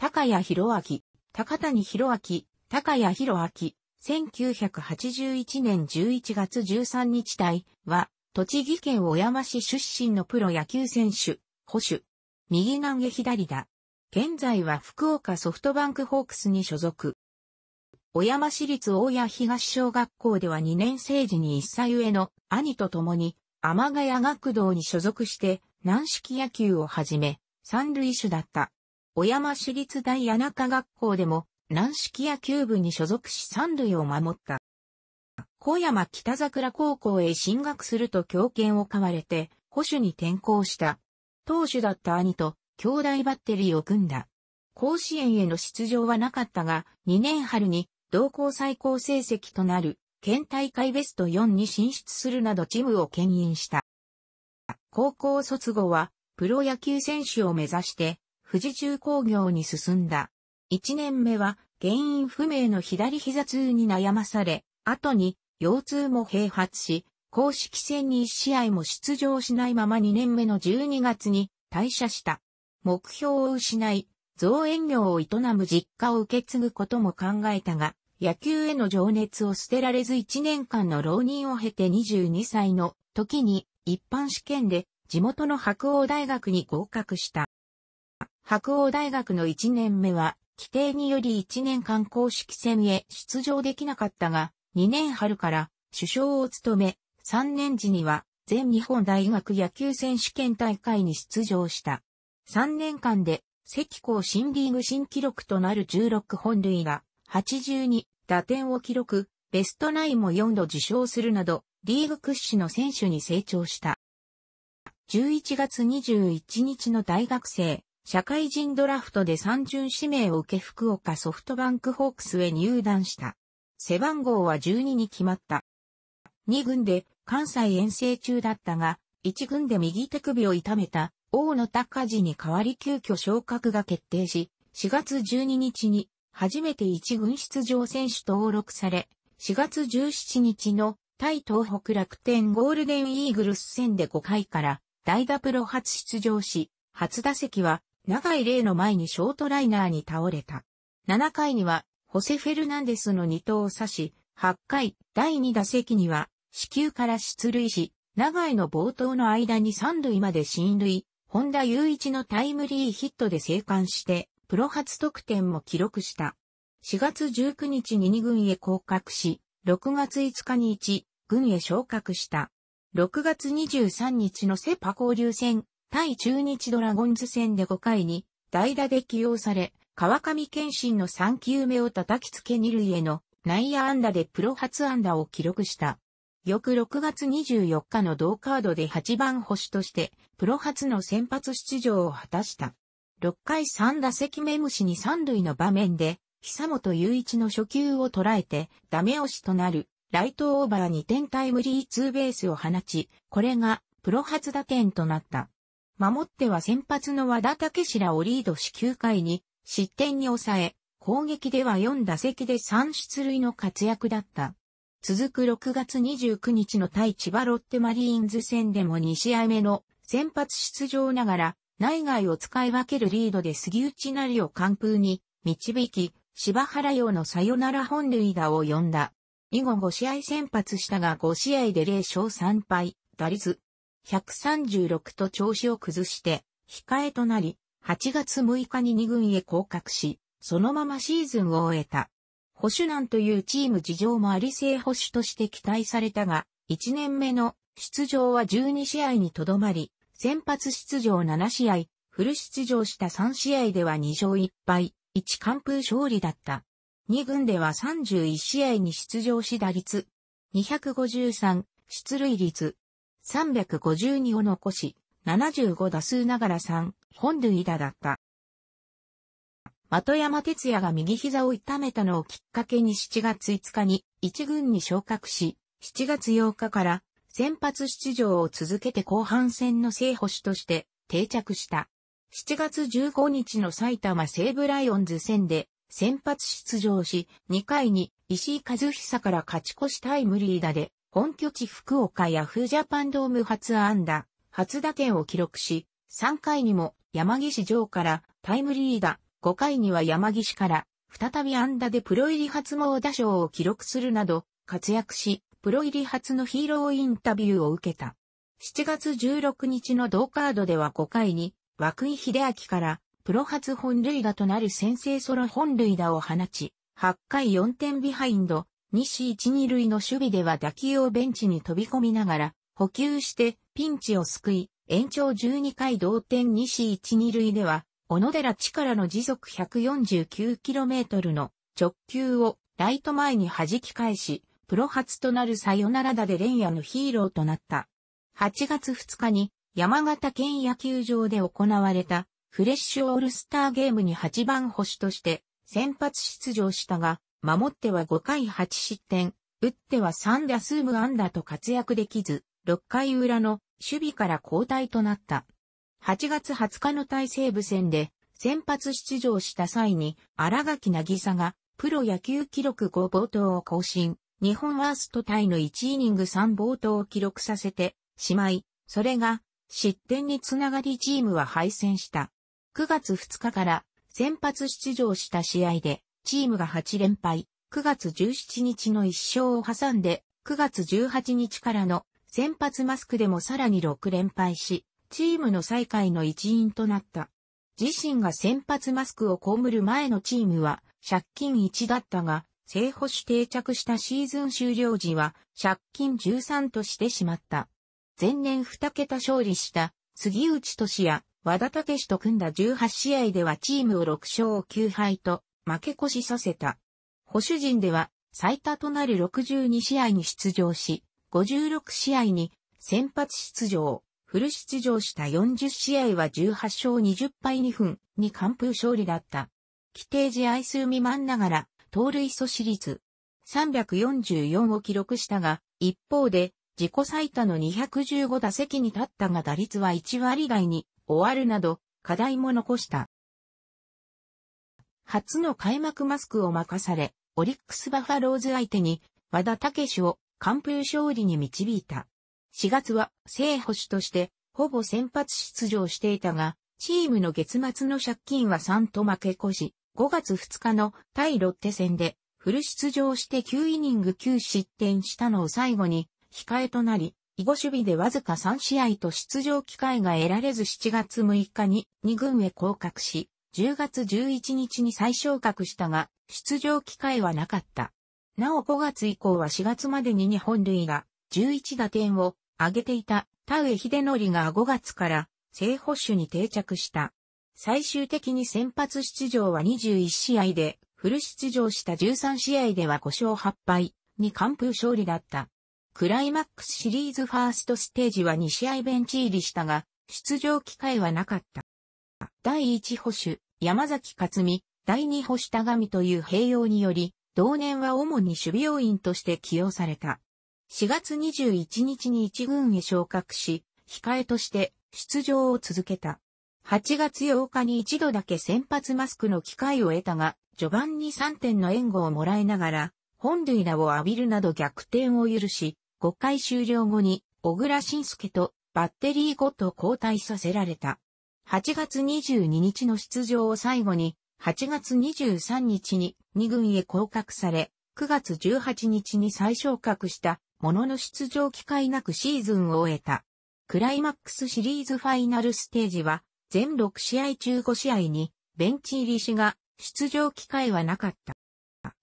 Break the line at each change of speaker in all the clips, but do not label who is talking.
高谷博明、高谷博明、高谷博明、1981年11月13日体は、栃木県小山市出身のプロ野球選手、保守。右投げ左だ。現在は福岡ソフトバンクホークスに所属。小山市立大谷東小学校では2年生時に1歳上の兄と共に、天ヶ谷学童に所属して軟式野球を始め、三塁手だった。小山市立大谷中学校でも、軟式野球部に所属し三塁を守った。小山北桜高校へ進学すると強権を買われて、保守に転校した。当主だった兄と兄弟バッテリーを組んだ。甲子園への出場はなかったが、2年春に同校最高成績となる、県大会ベスト4に進出するなどチームを牽引した。高校卒後は、プロ野球選手を目指して、富士重工業に進んだ。1年目は原因不明の左膝痛に悩まされ、後に腰痛も併発し、公式戦に1試合も出場しないまま2年目の12月に退社した。目標を失い、造園業を営む実家を受け継ぐことも考えたが、野球への情熱を捨てられず1年間の浪人を経て22歳の時に一般試験で地元の白鴎大学に合格した。白鸚大学の1年目は、規定により1年間公式戦へ出場できなかったが、2年春から首相を務め、3年時には全日本大学野球選手権大会に出場した。3年間で、赤校新リーグ新記録となる16本塁打、82打点を記録、ベストナインも4度受賞するなど、リーグ屈指の選手に成長した。11月21日の大学生、社会人ドラフトで三巡指名を受け福岡ソフトバンクホークスへ入団した。背番号は12に決まった。2軍で関西遠征中だったが、1軍で右手首を痛めた大野隆治に代わり急遽昇格が決定し、4月12日に初めて1軍出場選手登録され、4月17日の対東北楽天ゴールデンイーグルス戦で5回から代打プロ初出場し、初打席は長井玲の前にショートライナーに倒れた。7回には、ホセ・フェルナンデスの2投を刺し、8回、第2打席には、死球から出塁し、長井の冒頭の間に3塁まで進塁、本田雄一のタイムリーヒットで生還して、プロ初得点も記録した。4月19日に2軍へ降格し、6月5日に1軍へ昇格した。6月23日のセパ交流戦、対中日ドラゴンズ戦で5回に代打で起用され、川上健信の3球目を叩きつけ2塁への内野安打でプロ初安打を記録した。翌6月24日の同カードで8番星としてプロ初の先発出場を果たした。6回3打席目無視に3塁の場面で、久本雄一の初球を捉えてダメ押しとなるライトオーバー2点タイムリーツーベースを放ち、これがプロ初打点となった。守っては先発の和田武史らをリードし9回に失点に抑え、攻撃では4打席で3出塁の活躍だった。続く6月29日の対千葉ロッテマリーンズ戦でも2試合目の先発出場ながら内外を使い分けるリードで杉内成を完封に導き、柴原洋のサヨナラ本塁打を呼んだ。以後5試合先発したが5試合で0勝3敗、打率136と調子を崩して、控えとなり、8月6日に2軍へ降格し、そのままシーズンを終えた。保守難というチーム事情もあり性保守として期待されたが、1年目の出場は12試合にとどまり、先発出場7試合、フル出場した3試合では2勝1敗、1完封勝利だった。2軍では31試合に出場し打率、253、出塁率、352を残し、75打数ながら3本塁打だった。的山哲也が右膝を痛めたのをきっかけに7月5日に1軍に昇格し、7月8日から先発出場を続けて後半戦の正捕手として定着した。7月15日の埼玉西武ライオンズ戦で先発出場し、2回に石井和久から勝ち越しタイムリー打で本拠地福岡ヤフージャパンドーム初安打、初打点を記録し、3回にも山岸城からタイムリーダ、5回には山岸から再び安打でプロ入り初猛打賞を記録するなど活躍し、プロ入り初のヒーローインタビューを受けた。7月16日の同カードでは5回に、涌井秀明からプロ初本塁打となる先制ソロ本塁打を放ち、8回4点ビハインド、西一二塁の守備では打球をベンチに飛び込みながら、補給してピンチを救い、延長12回同点西一二塁では、小野寺力の時速 149km の直球をライト前に弾き返し、プロ初となるサヨナラ打で連夜のヒーローとなった。8月2日に山形県野球場で行われたフレッシュオールスターゲームに8番星として先発出場したが、守っては5回8失点、打っては3打数無安打と活躍できず、6回裏の守備から交代となった。8月20日の対西部戦で先発出場した際に荒垣渚がプロ野球記録5冒頭を更新、日本ワーストタイの1イニング3冒頭を記録させてしまい、それが失点につながりチームは敗戦した。9月2日から先発出場した試合でチームが8連敗、9月17日の1勝を挟んで、9月18日からの先発マスクでもさらに6連敗し、チームの最下位の一員となった。自身が先発マスクを被る前のチームは借金1だったが、正捕手定着したシーズン終了時は借金13としてしまった。前年2桁勝利した杉内俊也、和田武史と組んだ18試合ではチームを6勝9敗と負け越しさせた。保守陣では最多となる62試合に出場し、56試合に先発出場、フル出場した40試合は18勝20敗2分に完封勝利だった。規定試合数未満ながら、盗塁阻止率344を記録したが、一方で自己最多の215打席に立ったが打率は1割台に終わるなど課題も残した。初の開幕マスクを任され、オリックスバファローズ相手に和田武を完封勝利に導いた。4月は聖保守としてほぼ先発出場していたが、チームの月末の借金は3と負け越し、5月2日の対ロッテ戦でフル出場して9イニング9失点したのを最後に控えとなり、囲碁守備でわずか3試合と出場機会が得られず7月6日に2軍へ降格し、10月11日に再昇格したが、出場機会はなかった。なお5月以降は4月までに日本類が11打点を挙げていた田上秀則が5月から正捕手に定着した。最終的に先発出場は21試合で、フル出場した13試合では5勝8敗に完封勝利だった。クライマックスシリーズファーストステージは2試合ベンチ入りしたが、出場機会はなかった。第一保守、山崎克美、第二保守田上という併用により、同年は主に守備要員として起用された。4月21日に一軍へ昇格し、控えとして出場を続けた。8月8日に一度だけ先発マスクの機会を得たが、序盤に3点の援護をもらいながら、本塁打を浴びるなど逆転を許し、5回終了後に、小倉晋介とバッテリーごと交代させられた。8月22日の出場を最後に、8月23日に2軍へ降格され、9月18日に再昇格したものの出場機会なくシーズンを終えた。クライマックスシリーズファイナルステージは、全6試合中5試合に、ベンチ入りしが、出場機会はなかった。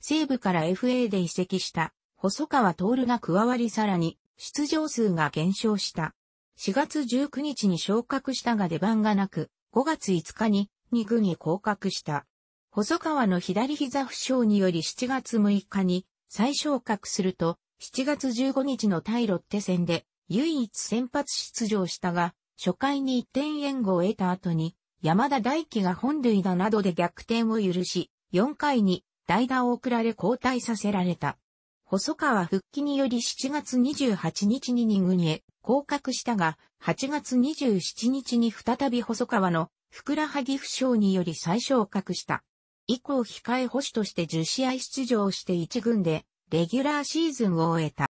西部から FA で移籍した、細川徹が加わりさらに、出場数が減少した。4月19日に昇格したが出番がなく、5月5日に2軍へ降格した。細川の左膝負傷により7月6日に再昇格すると、7月15日の対ロッテ戦で唯一先発出場したが、初回に1点援護を得た後に、山田大輝が本塁打などで逆転を許し、4回に代打を送られ交代させられた。細川復帰により7月28日に2軍へ降格したが、8月27日に再び細川のふくらはぎ負傷により再昇格した。以降控え保守として10試合出場して1軍で、レギュラーシーズンを終えた。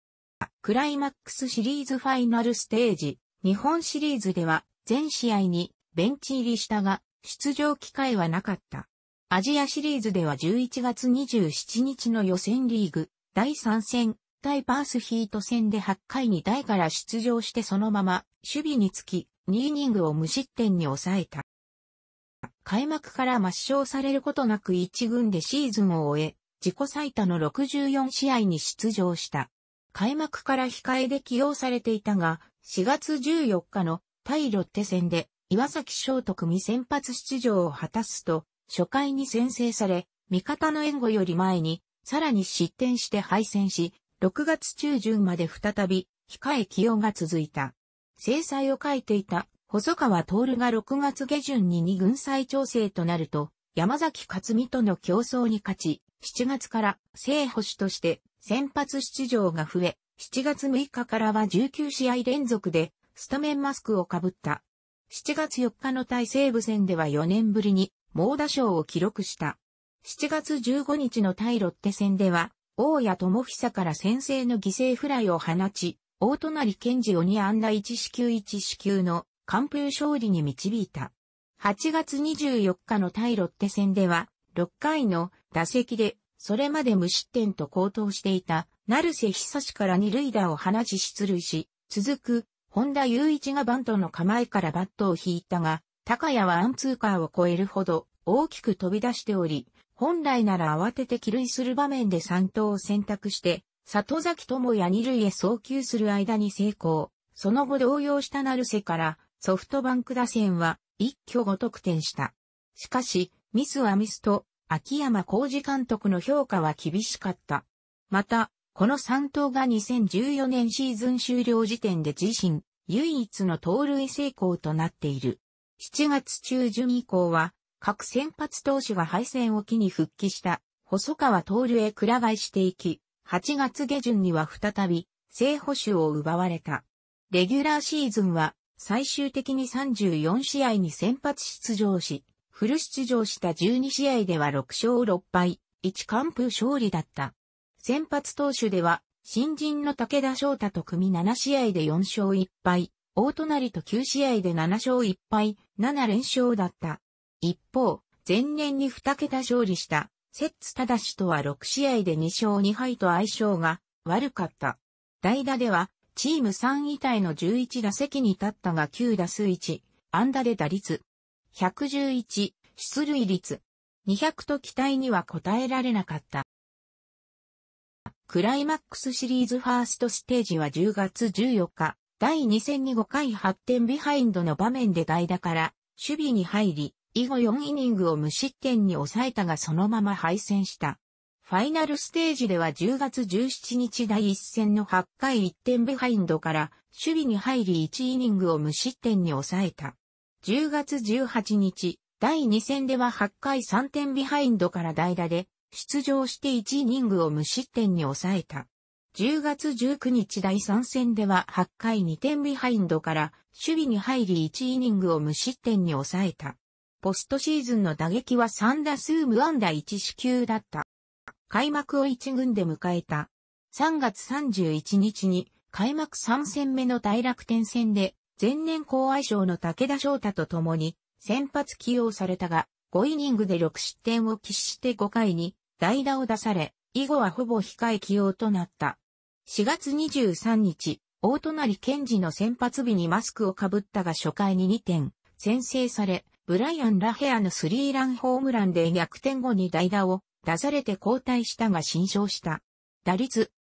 クライマックスシリーズファイナルステージ、日本シリーズでは、全試合にベンチ入りしたが、出場機会はなかった。アジアシリーズでは11月27日の予選リーグ、第3戦、対パースヒート戦で8回に台から出場してそのまま守備につき2イニングを無失点に抑えた。開幕から抹消されることなく1軍でシーズンを終え、自己最多の64試合に出場した。開幕から控えで起用されていたが、4月14日の対ロッテ戦で岩崎翔と組先発出場を果たすと、初回に先制され、味方の援護より前に、さらに失点して敗戦し、6月中旬まで再び、控え起用が続いた。制裁を書いていた細川徹が6月下旬に2軍再調整となると、山崎克美との競争に勝ち、7月から正捕手として先発出場が増え、7月6日からは19試合連続でスタメンマスクをかぶった。7月4日の対西部戦では4年ぶりに猛打賞を記録した。7月15日の対ロッテ戦では大谷智久から先制の犠牲フライを放ち、大隣健二鬼安打1四球1四球の完封勝利に導いた。8月24日の対ロッテ戦では、6回の打席で、それまで無失点と高騰していた、成瀬久志から二塁打を放ち出塁し、続く、本田雄一がバントの構えからバットを引いたが、高谷はアンツーカーを超えるほど大きく飛び出しており、本来なら慌てて帰塁する場面で三投を選択して、里崎智也二塁へ送球する間に成功。その後動揺した成瀬からソフトバンク打線は一挙5得点した。しかし、ミスはミスと、秋山浩二監督の評価は厳しかった。また、この3投が2014年シーズン終了時点で自身、唯一の盗塁成功となっている。7月中旬以降は、各先発投手が敗戦を機に復帰した細川流へくら替えしていき、8月下旬には再び正捕手を奪われた。レギュラーシーズンは最終的に34試合に先発出場し、フル出場した12試合では6勝6敗、1完封勝利だった。先発投手では、新人の武田翔太と組7試合で4勝1敗、大隣と9試合で7勝1敗、7連勝だった。一方、前年に2桁勝利した、セッツタダシとは6試合で2勝2敗と相性が悪かった。代打では、チーム3位体の11打席に立ったが9打数1、安打で打率。111、出塁率。200と期待には応えられなかった。クライマックスシリーズファーストステージは10月14日、第2戦に5回8点ビハインドの場面で代打から守備に入り、以後4イニングを無失点に抑えたがそのまま敗戦した。ファイナルステージでは10月17日第1戦の8回1点ビハインドから守備に入り1イニングを無失点に抑えた。10月18日第2戦では8回3点ビハインドから代打で出場して1イニングを無失点に抑えた。10月19日第3戦では8回2点ビハインドから守備に入り1イニングを無失点に抑えた。ポストシーズンの打撃は3打数無安打1死球だった。開幕を1軍で迎えた。3月31日に開幕3戦目の大楽天戦で前年後愛賞の武田翔太と共に先発起用されたが5イニングで6失点を喫して5回に代打を出され以後はほぼ控え起用となった。4月23日、大隣健治の先発日にマスクをかぶったが初回に2点先制されブライアン・ラヘアのスリーランホームランで逆転後に代打を出されて交代したが新勝した。打率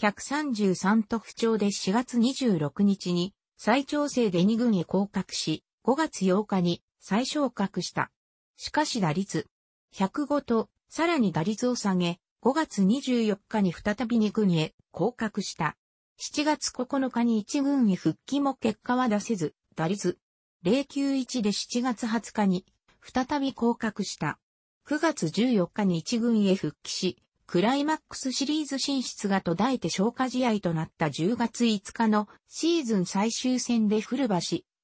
133と不調で4月26日に再調整で2軍へ降格し、5月8日に再昇格した。しかし打率105とさらに打率を下げ、5月24日に再び2軍へ降格した。7月9日に1軍へ復帰も結果は出せず、打率091で7月20日に、再び降格した。9月14日に1軍へ復帰し、クライマックスシリーズ進出が途絶えて消化試合となった10月5日のシーズン最終戦で古橋、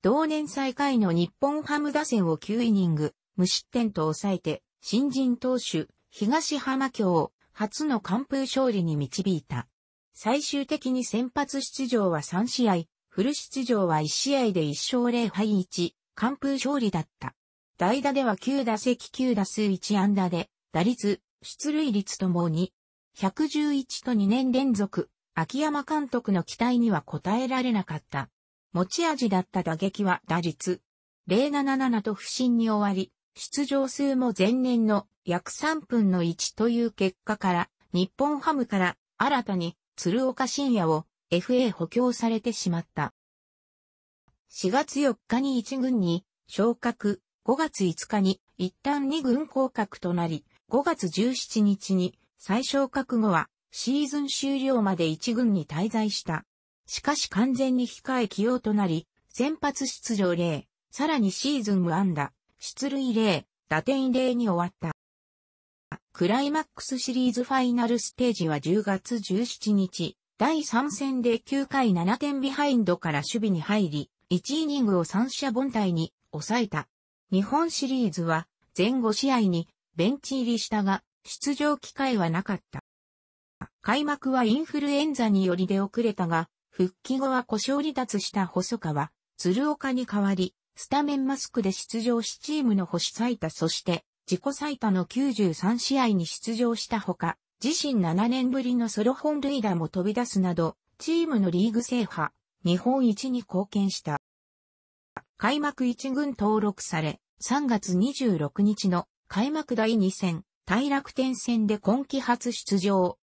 同年最下位の日本ハム打線を9イニング、無失点と抑えて、新人投手、東浜京を初の完封勝利に導いた。最終的に先発出場は3試合、フル出場は1試合で1勝0敗1、完封勝利だった。代打では9打席9打数1安打で、打率、出塁率ともに、111と2年連続、秋山監督の期待には応えられなかった。持ち味だった打撃は打率、077と不振に終わり、出場数も前年の約3分の1という結果から、日本ハムから新たに鶴岡深也を FA 補強されてしまった。4月4日に1軍に昇格、5月5日に一旦2軍降格となり、5月17日に最昇格後はシーズン終了まで1軍に滞在した。しかし完全に控え起用となり、先発出場0、さらにシーズン無安打、出塁0、打点0に終わった。クライマックスシリーズファイナルステージは10月17日、第3戦で9回7点ビハインドから守備に入り、1イニングを三者凡退に抑えた。日本シリーズは前後試合にベンチ入りしたが、出場機会はなかった。開幕はインフルエンザにより出遅れたが、復帰後は故障離脱した細川、鶴岡に代わり、スタメンマスクで出場しチームの星最多そして、自己最多の93試合に出場したほか、自身7年ぶりのソロ本塁打も飛び出すなど、チームのリーグ制覇、日本一に貢献した。開幕一軍登録され、3月26日の開幕第2戦、大楽天戦で今季初出場。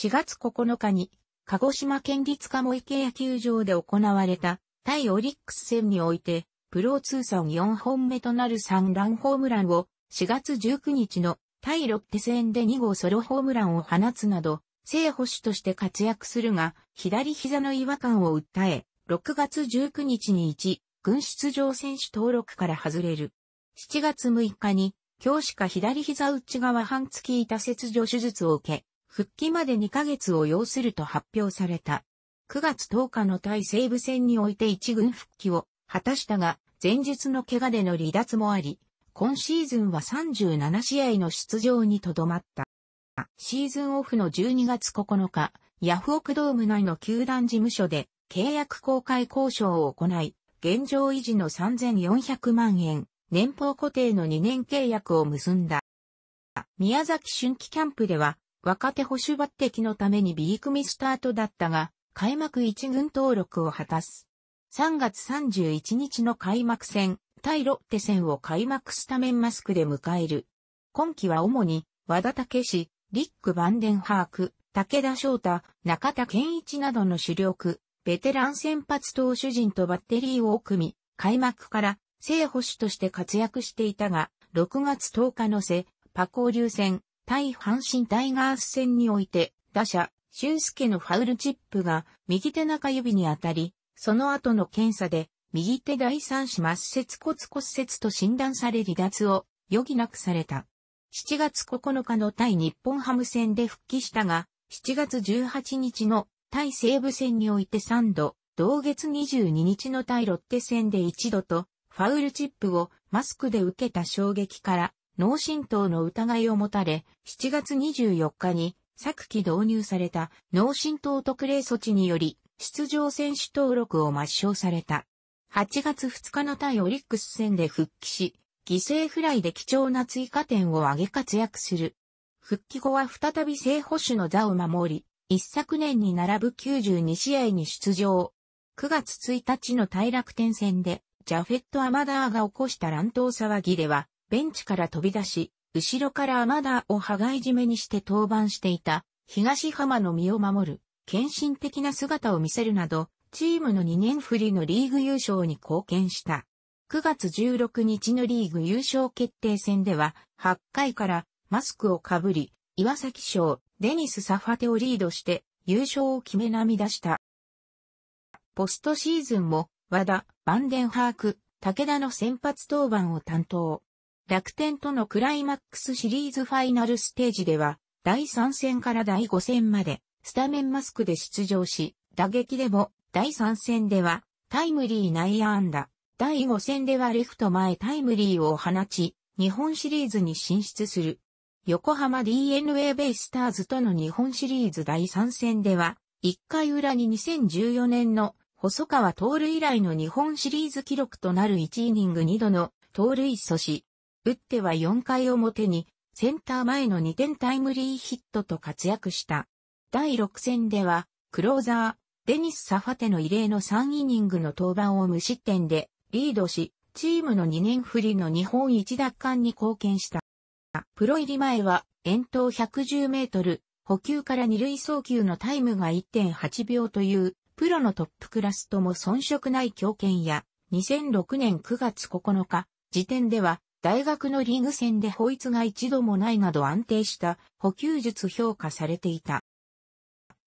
4月9日に、鹿児島県立鴨池野球場で行われた対オリックス戦において、プロ通算4本目となる3ランホームランを4月19日の対ロッテ戦で2号ソロホームランを放つなど、正捕手として活躍するが、左膝の違和感を訴え、6月19日に1、軍出場選手登録から外れる。7月6日に、教師か左膝内側半月板切除手術を受け、復帰まで2ヶ月を要すると発表された。9月10日の対西部戦において1軍復帰を果たしたが、前日の怪我での離脱もあり、今シーズンは37試合の出場にとどまった。シーズンオフの12月9日、ヤフオクドーム内の球団事務所で契約公開交渉を行い、現状維持の3400万円、年俸固定の2年契約を結んだ。宮崎春季キャンプでは、若手保守抜擢のために B 組スタートだったが、開幕1軍登録を果たす。3月31日の開幕戦、対ロッテ戦を開幕スタメンマスクで迎える。今季は主に、和田武史、リック・バンデンハーク、武田翔太、中田健一などの主力、ベテラン先発投手陣とバッテリーを組み、開幕から正捕手として活躍していたが、6月10日の瀬、パ交流戦、対阪神タイガース戦において、打者、俊介のファウルチップが右手中指に当たり、その後の検査で右手第三子末節骨骨折と診断され離脱を余儀なくされた。7月9日の対日本ハム戦で復帰したが、7月18日の対西武戦において3度、同月22日の対ロッテ戦で1度と、ファウルチップをマスクで受けた衝撃から脳震盪の疑いを持たれ、7月24日に昨季導入された脳震盪特例措置により出場選手登録を抹消された。8月2日の対オリックス戦で復帰し、犠牲フライで貴重な追加点を挙げ活躍する。復帰後は再び正捕手の座を守り、一昨年に並ぶ92試合に出場。9月1日の対楽天戦で、ジャフェット・アマダーが起こした乱闘騒ぎでは、ベンチから飛び出し、後ろからアマダーを羽交い締めにして登板していた、東浜の身を守る、献身的な姿を見せるなど、チームの2年振りのリーグ優勝に貢献した。9月16日のリーグ優勝決定戦では、8回からマスクをかぶり、岩崎賞、デニス・サファテをリードして優勝を決め涙した。ポストシーズンも和田、バンデンハーク、武田の先発登板を担当。楽天とのクライマックスシリーズファイナルステージでは、第3戦から第5戦まで、スタメンマスクで出場し、打撃でも第3戦ではタイムリー内野安打、第5戦ではレフト前タイムリーを放ち、日本シリーズに進出する。横浜 DNA ベイスターズとの日本シリーズ第3戦では、1回裏に2014年の細川盗塁以来の日本シリーズ記録となる1イニング2度の盗塁阻止。打っては4回表にセンター前の2点タイムリーヒットと活躍した。第6戦では、クローザー、デニス・サファテの異例の3イニングの登板を無失点でリードし、チームの2年振りの日本一奪還に貢献した。プロ入り前は、遠投110メートル、補給から二塁送球のタイムが1.8秒という、プロのトップクラスとも遜色ない強権や、2006年9月9日、時点では、大学のリーグ戦で法律が一度もないなど安定した補給術評価されていた。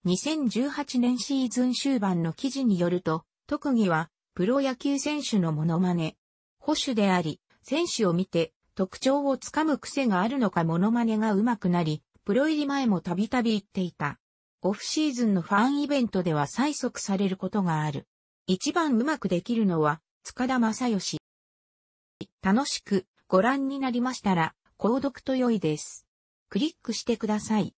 2018年シーズン終盤の記事によると、特技は、プロ野球選手のモノマネ。保守であり、選手を見て、特徴をつかむ癖があるのかモノマネが上手くなり、プロ入り前もたびたび言っていた。オフシーズンのファンイベントでは催促されることがある。一番うまくできるのは、塚田正義。楽しくご覧になりましたら、購読と良いです。クリックしてください。